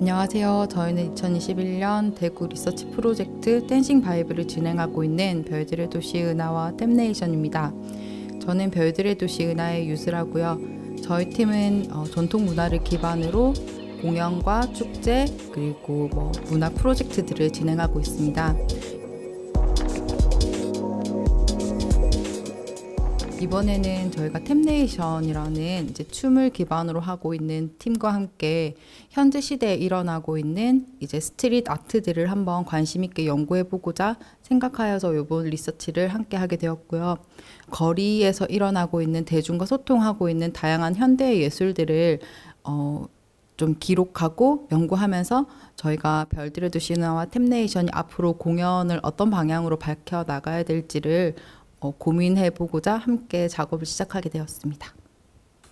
안녕하세요. 저희는 2021년 대구 리서치 프로젝트 댄싱 바이브를 진행하고 있는 별들의 도시 은하와 템네이션입니다. 저는 별들의 도시 은하의 유스라고요. 저희 팀은 어, 전통 문화를 기반으로 공연과 축제 그리고 뭐 문화 프로젝트들을 진행하고 있습니다. 이번에는 저희가 템네이션이라는 이제 춤을 기반으로 하고 있는 팀과 함께 현재 시대에 일어나고 있는 이제 스트릿 아트들을 한번 관심 있게 연구해 보고자 생각하여서 이번 리서치를 함께 하게 되었고요. 거리에서 일어나고 있는 대중과 소통하고 있는 다양한 현대의 예술들을 어, 좀 기록하고 연구하면서 저희가 별들의 두 신화와 탭네이션이 앞으로 공연을 어떤 방향으로 밝혀 나가야 될지를 어, 고민해 보고자 함께 작업을 시작하게 되었습니다.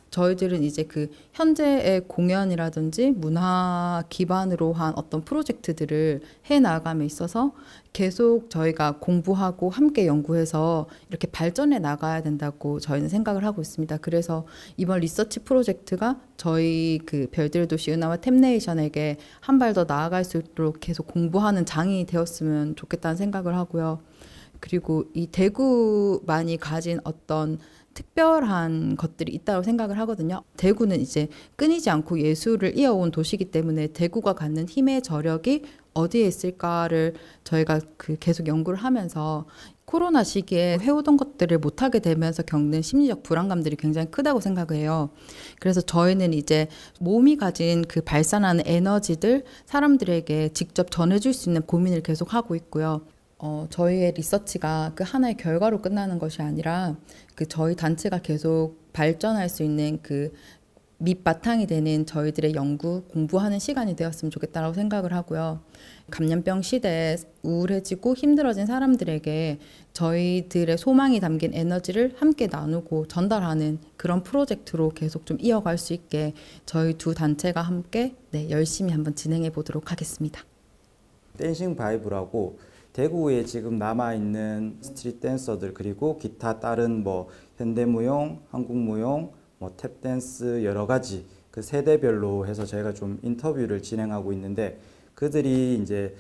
저희들은 이제 그 현재의 공연이라든지 문화 기반으로 한 어떤 프로젝트들을 해 나감에 있어서 계속 저희가 공부하고 함께 연구해서 이렇게 발전해 나가야 된다고 저희는 생각을 하고 있습니다. 그래서 이번 리서치 프로젝트가 저희 그 별들의 도시 은하와 템네이션에게 한 발 더 나아갈 수 있도록 계속 공부하는 장이 되었으면 좋겠다는 생각을 하고요. 그리고 이 대구만이 가진 어떤 특별한 것들이 있다고 생각을 하거든요. 대구는 이제 끊이지 않고 예술을 이어온 도시이기 때문에 대구가 갖는 힘의 저력이 어디에 있을까를 저희가 그 계속 연구를 하면서 코로나 시기에 해오던 것들을 못하게 되면서 겪는 심리적 불안감들이 굉장히 크다고 생각해요. 그래서 저희는 이제 몸이 가진 그 발산하는 에너지들 사람들에게 직접 전해줄 수 있는 고민을 계속 하고 있고요. 어, 저희의 리서치가 그 하나의 결과로 끝나는 것이 아니라 그 저희 단체가 계속 발전할 수 있는 그 밑바탕이 되는 저희들의 연구, 공부하는 시간이 되었으면 좋겠다라고 생각을 하고요. 감염병 시대에 우울해지고 힘들어진 사람들에게 저희들의 소망이 담긴 에너지를 함께 나누고 전달하는 그런 프로젝트로 계속 좀 이어갈 수 있게 저희 두 단체가 함께 네, 열심히 한번 진행해 보도록 하겠습니다. 댄싱 바이브라고 대구에 지금 남아있는 스트릿 댄서들 그리고 기타 다른 뭐 현대무용, 한국무용, 뭐 탭댄스 여러 가지 그 세대별로 해서 저희가 좀 인터뷰를 진행하고 있는데 그들이 이제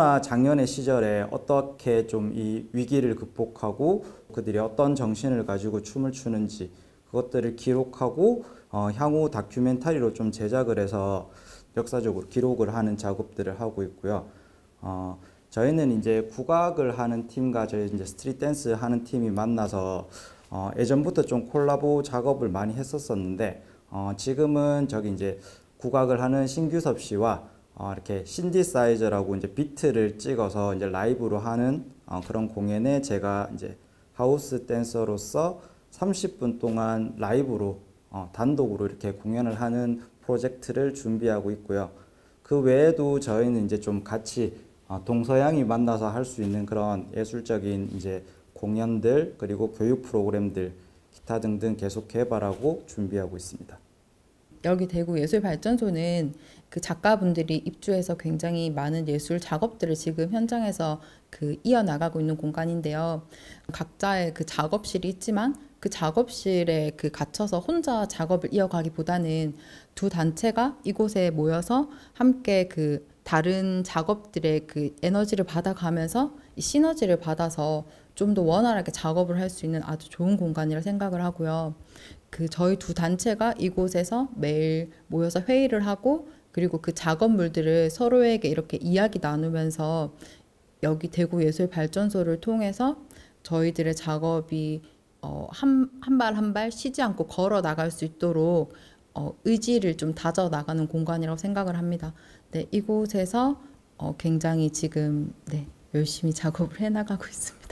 코로나 작년의 시절에 어떻게 좀 이 위기를 극복하고 그들이 어떤 정신을 가지고 춤을 추는지 그것들을 기록하고 어, 향후 다큐멘터리로 좀 제작을 해서 역사적으로 기록을 하는 작업들을 하고 있고요. 어, 저희는 이제 국악을 하는 팀과 저희 이제 스트릿 댄스 하는 팀이 만나서 어, 예전부터 좀 콜라보 작업을 많이 했었었는데 어, 지금은 저기 이제 국악을 하는 신규섭 씨와 어, 이렇게 신디사이저라고 이제 비트를 찍어서 이제 라이브로 하는 어, 그런 공연에 제가 이제 하우스 댄서로서 30분 동안 라이브로 어, 단독으로 이렇게 공연을 하는 프로젝트를 준비하고 있고요. 그 외에도 저희는 이제 좀 같이 어, 동서양이 만나서 할 수 있는 그런 예술적인 이제 공연들 그리고 교육 프로그램들 기타 등등 계속 개발하고 준비하고 있습니다. 여기 대구 예술발전소는 그 작가분들이 입주해서 굉장히 많은 예술 작업들을 지금 현장에서 그 이어나가고 있는 공간인데요. 각자의 그 작업실이 있지만 그 작업실에 그 갇혀서 혼자 작업을 이어가기보다는 두 단체가 이곳에 모여서 함께 그 다른 작업들의 그 에너지를 받아가면서 이 시너지를 받아서 좀 더 원활하게 작업을 할 수 있는 아주 좋은 공간이라 생각을 하고요. 그 저희 두 단체가 이곳에서 매일 모여서 회의를 하고 그리고 그 작업물들을 서로에게 이렇게 이야기 나누면서 여기 대구 예술 발전소를 통해서 저희들의 작업이 어, 한발한발 한 발 쉬지 않고 걸어 나갈 수 있도록 어, 의지를 좀 다져 나가는 공간이라고 생각을 합니다. 네, 이곳에서 어, 굉장히 지금 네, 열심히 작업을 해나가고 있습니다.